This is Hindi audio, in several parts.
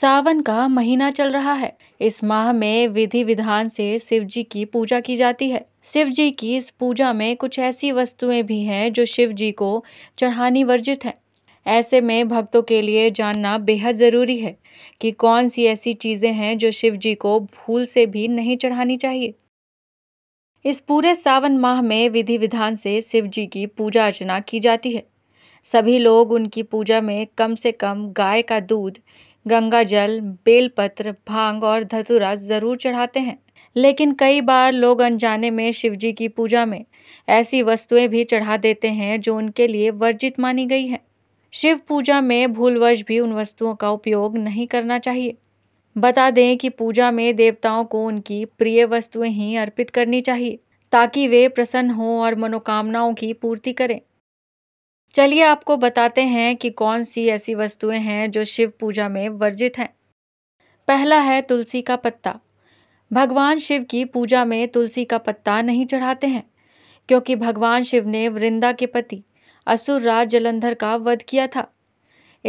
सावन का महीना चल रहा है इस माह में विधि विधान से शिव जी की पूजा की जाती है शिव जी की इस पूजा में कुछ ऐसी वस्तुएं भी हैं जो शिव जी को चढ़ानी वर्जित हैं ऐसे में भक्तों के लिए जानना बेहद ज़रूरी है कि कौन सी ऐसी चीज़ें हैं जो शिव जी को भूल से भी नहीं चढ़ानी चाहिए इस पूरे सावन माह में विधि विधान से शिव जी की पूजा अर्चना की जाती है सभी लोग उनकी पूजा में कम से कम गाय का दूध गंगा जल बेलपत्र भांग और धतुरा ज़रूर चढ़ाते हैं लेकिन कई बार लोग अनजाने में शिवजी की पूजा में ऐसी वस्तुएं भी चढ़ा देते हैं जो उनके लिए वर्जित मानी गई है शिव पूजा में भूलवश भी उन वस्तुओं का उपयोग नहीं करना चाहिए बता दें कि पूजा में देवताओं को उनकी प्रिय वस्तुएं ही अर्पित करनी चाहिए ताकि वे प्रसन्न हों और मनोकामनाओं की पूर्ति करें चलिए आपको बताते हैं कि कौन सी ऐसी वस्तुएं हैं जो शिव पूजा में वर्जित हैं पहला है तुलसी का पत्ता भगवान शिव की पूजा में तुलसी का पत्ता नहीं चढ़ाते हैं क्योंकि भगवान शिव ने वृंदा के पति असुर राज जलंधर का वध किया था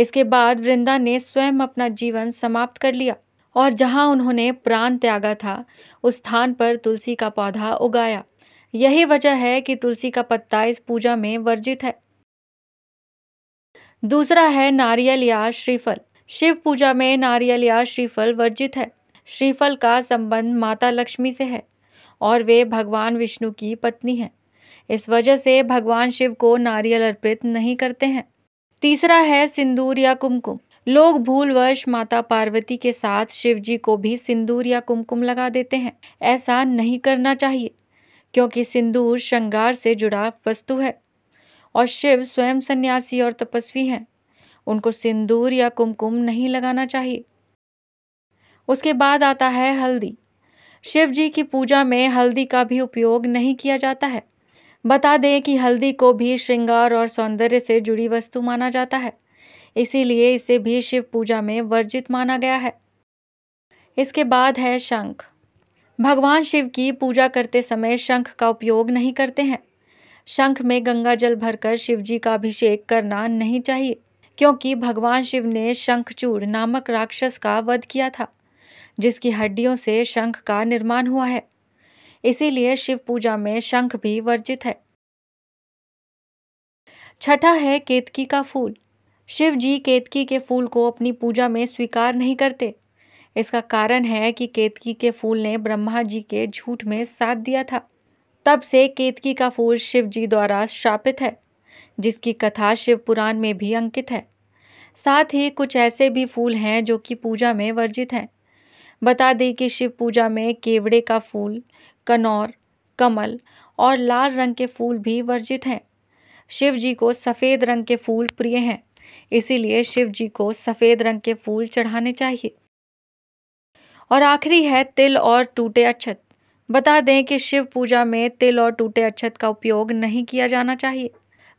इसके बाद वृंदा ने स्वयं अपना जीवन समाप्त कर लिया और जहां उन्होंने प्राण त्यागा था उस स्थान पर तुलसी का पौधा उगाया यही वजह है कि तुलसी का पत्ता इस पूजा में वर्जित है दूसरा है नारियल या श्रीफल शिव पूजा में नारियल या श्रीफल वर्जित है श्रीफल का संबंध माता लक्ष्मी से है और वे भगवान विष्णु की पत्नी हैं इस वजह से भगवान शिव को नारियल अर्पित नहीं करते हैं तीसरा है सिंदूर या कुमकुम लोग भूलवश माता पार्वती के साथ शिव जी को भी सिंदूर या कुमकुम लगा देते हैं ऐसा नहीं करना चाहिए क्योंकि सिंदूर श्रृंगार से जुड़ा वस्तु है और शिव स्वयं सन्यासी और तपस्वी हैं उनको सिंदूर या कुमकुम नहीं लगाना चाहिए उसके बाद आता है हल्दी शिव जी की पूजा में हल्दी का भी उपयोग नहीं किया जाता है बता दें कि हल्दी को भी श्रृंगार और सौंदर्य से जुड़ी वस्तु माना जाता है इसीलिए इसे भी शिव पूजा में वर्जित माना गया है इसके बाद है शंख भगवान शिव की पूजा करते समय शंख का उपयोग नहीं करते हैं शंख में गंगा जल भरकर शिव जी का अभिषेक करना नहीं चाहिए क्योंकि भगवान शिव ने शंखचूर नामक राक्षस का वध किया था जिसकी हड्डियों से शंख का निर्माण हुआ है इसीलिए शिव पूजा में शंख भी वर्जित है छठा है केतकी का फूल शिव जी केतकी के फूल को अपनी पूजा में स्वीकार नहीं करते इसका कारण है कि केतकी के फूल ने ब्रह्मा जी के झूठ में साथ दिया था तब से केतकी का फूल शिव जी द्वारा शापित है जिसकी कथा शिव पुराण में भी अंकित है साथ ही कुछ ऐसे भी फूल हैं जो कि पूजा में वर्जित हैं बता दें कि शिव पूजा में केवड़े का फूल कनौर कमल और लाल रंग के फूल भी वर्जित हैं शिव जी को सफ़ेद रंग के फूल प्रिय हैं इसीलिए शिव जी को सफ़ेद रंग के फूल चढ़ाने चाहिए और आखिरी है तिल और टूटे अक्षत बता दें कि शिव पूजा में तिल और टूटे अच्छत का उपयोग नहीं किया जाना चाहिए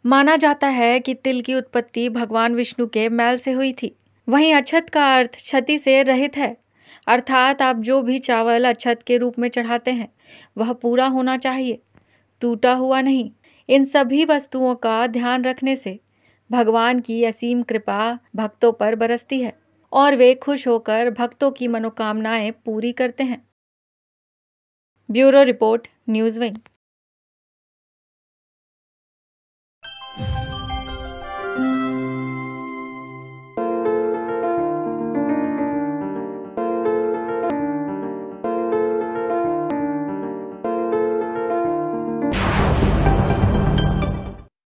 माना जाता है कि तिल की उत्पत्ति भगवान विष्णु के मैल से हुई थी वहीं अक्षत का अर्थ क्षति से रहित है अर्थात आप जो भी चावल अक्षत के रूप में चढ़ाते हैं वह पूरा होना चाहिए टूटा हुआ नहीं इन सभी वस्तुओं का ध्यान रखने से भगवान की असीम कृपा भक्तों पर बरसती है और वे खुश होकर भक्तों की मनोकामनाएं पूरी करते हैं ब्यूरो रिपोर्ट न्यूज़ विंग